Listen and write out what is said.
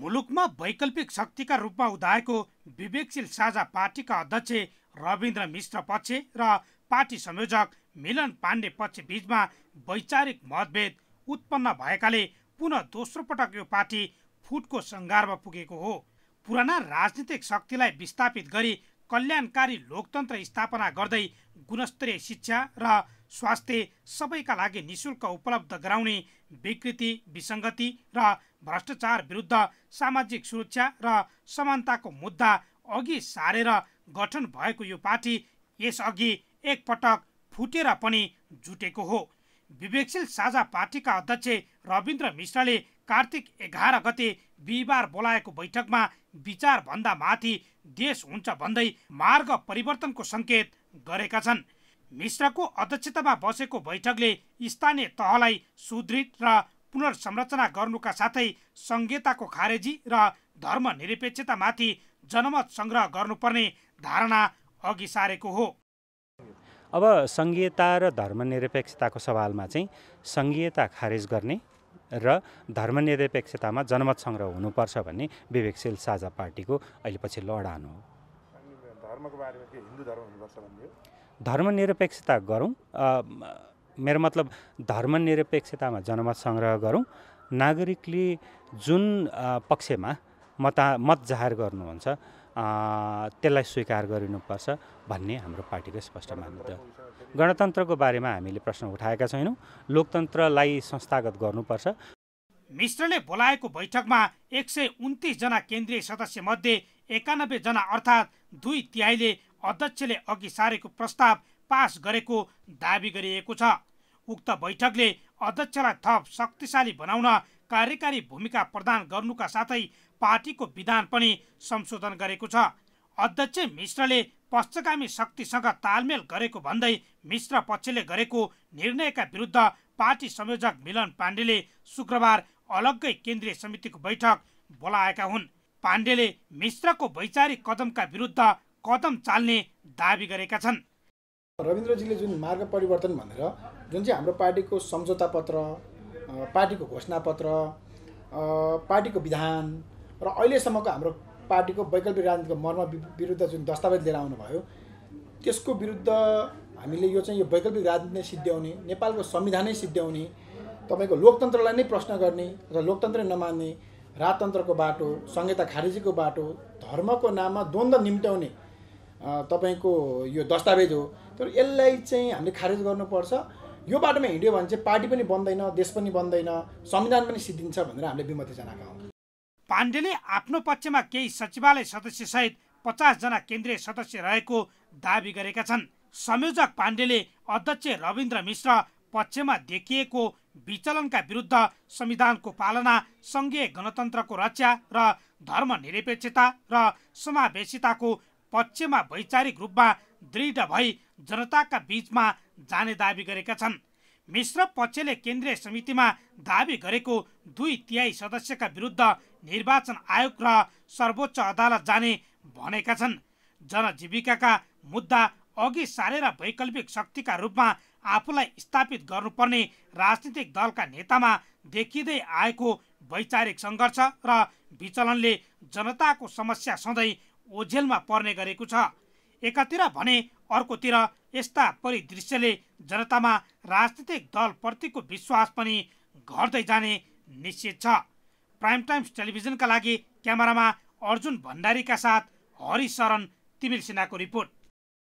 मुलुकमा वैकल्पिक शक्तिका रूपमा उदाएको विवेकशील साझा पार्टीका अध्यक्ष रविन्द्र मिश्र पक्ष र पार्टी संयोजक मिलन पाण्डे पक्ष बीचमा वैचारिक मतभेद उत्पन्न भएकाले पुनः दोस्रो पटक यो पार्टी फुटको सङ्घारमा पुगेको हो पुराना राजनीतिक शक्तिलाई विस्थापित गरी कल्याणकारी लोकतन्त्र स्थापना गर्दै गुणस्तरीय शिक्षा र स्वास्थ्य सबैका लागि निशुल्क उपलब्ध गराउने विकृति विसङ्गति र भ्रष्टाचार विरुद्ध सामाजिक सुरक्षा र समानताको मुद्दा अघि सारेर गठन भएको यो पार्टी यसअघि एकपटक फुटेर पनि जुटेको हो विवेकशील साझा पार्टीका अध्यक्ष रविन्द्र मिश्रले कार्तिक एघार गते बिहिबार बोलाएको बैठकमा विचारभन्दा माथि देश हुन्छ भन्दै मार्ग परिवर्तनको सङ्केत गरेका छन् मिश्रको अध्यक्षतामा बसेको बैठकले स्थानीय तहलाई सुदृढ र पुनर्संरचना गर्नुका साथै संहिताको खारेजी र धर्मनिरपेक्षतामाथि जनमत सङ्ग्रह गर्नुपर्ने धारणा अघि सारेको हो अब सङ्घीयता र धर्मनिरपेक्षताको सवालमा चाहिँ सङ्घीयता खारेज गर्ने र धर्मनिरपेक्षतामा जनमत सङ्ग्रह हुनुपर्छ भन्ने विवेकशील साझा पार्टीको अहिले पछिल्लो अडान हो धर्मको हिन्दू धर्म हुनुपर्छ धर्मनिरपेक्षता गरौँ मेरो मतलब धर्मनिरपेक्षतामा जनमत सङ्ग्रह गरौँ नागरिकले जुन पक्षमा मता मत जाहेर गर्नुहुन्छ त्यसलाई स्वीकार गरिनुपर्छ भन्ने हाम्रो पार्टीको स्पष्ट मान्यता गणतन्त्रको बारेमा हामीले प्रश्न उठाएका छैनौँ लोकतन्त्रलाई संस्थागत गर्नुपर्छ मिश्रले बोलाएको बैठकमा एक सय उन्तिसजना केन्द्रीय सदस्यमध्ये एकानब्बेजना अर्थात् दुई तिहाईले अध्यक्षले अघि सारेको प्रस्ताव पास गरेको दावी गरिएको छ उक्त बैठकले अध्यक्षलाई थप शक्तिशाली बनाउन कार्यकारी भूमिका प्रदान गर्नुका साथै पार्टीको विधान पनि संशोधन गरेको छ अध्यक्ष मिश्रले पश्चगामी शक्तिसँग तालमेल गरेको भन्दै मिश्र पक्षले गरेको निर्णयका विरुद्ध पार्टी संयोजक मिलन पाण्डेले शुक्रबार अलग्गै केन्द्रीय समितिको बैठक बोलाएका हुन् पाण्डेले मिश्रको वैचारिक कदमका विरुद्ध कदम चाल्ने दावी गरेका छन् रविन्द्रजीले जुन मार्ग परिवर्तन भनेर जुन चाहिँ हाम्रो पार्टीको सम्झौता पत्र पार्टीको घोषणा पत्र पार्टीको विधान र अहिलेसम्मको हाम्रो पार्टीको वैकल्पिक राजनीतिको मर्म विरुद्ध जुन दस्तावेज लिएर आउनुभयो त्यसको विरुद्ध हामीले यो चाहिँ यो वैकल्पिक राजनीति नै सिद्ध्याउने नेपालको संविधानै सिद्ध्याउने तपाईँको लोकतन्त्रलाई नै प्रश्न गर्ने र लोकतन्त्र नमान्ने राजतन्त्रको बाटो संहिता खारेजीको बाटो धर्मको नाममा द्वन्द्व निम्त्याउने तपाईँको यो दस्तावेज हो तर यसलाई चाहिँ हामीले खारेज गर्नुपर्छ यो बाटोमा हिँड्यो भने चाहिँ पार्टी पनि बन्दैन देश पनि बन्दैन संविधान पनि सिद्धिन्छ भनेर हामीले विमति जनाएका हौँ पाण्डेले आफ्नो पक्षमा केही सचिवालय सदस्यसहित पचासजना केन्द्रीय सदस्य रहेको दावी गरेका छन् संयोजक पाण्डेले अध्यक्ष रविन्द्र मिश्र पक्षमा देखिएको विचलनका विरुद्ध संविधानको पालना सङ्घीय गणतन्त्रको रक्षा र धर्मनिरपेक्षता र समावेशिताको पक्षमा वैचारिक रूपमा दृढ भई जनताका बीचमा जाने दावी गरेका छन् मिश्र पक्षले केन्द्रीय समितिमा दावी गरेको दुई तिहाई सदस्यका विरुद्ध निर्वाचन आयोग र सर्वोच्च अदालत जाने भनेका छन् जनजीविकाका मुद्दा अघि सारेर वैकल्पिक शक्तिका रूपमा आफूलाई स्थापित गर्नुपर्ने राजनीतिक दलका नेतामा देखिँदै दे आएको वैचारिक सङ्घर्ष र विचलनले जनताको समस्या सधैँ ओझेलमा पर्ने गरेको छ एकातिर भने अर्कोतिर यस्ता परिदृश्यले जनतामा राजनीतिक दलप्रतिको विश्वास पनि घट्दै जाने निश्चित छ प्राइम टाइम्स टेलिभिजनका लागि क्यामेरामा अर्जुन भण्डारीका साथ हरिशरण तिमिल सिन्हाको रिपोर्ट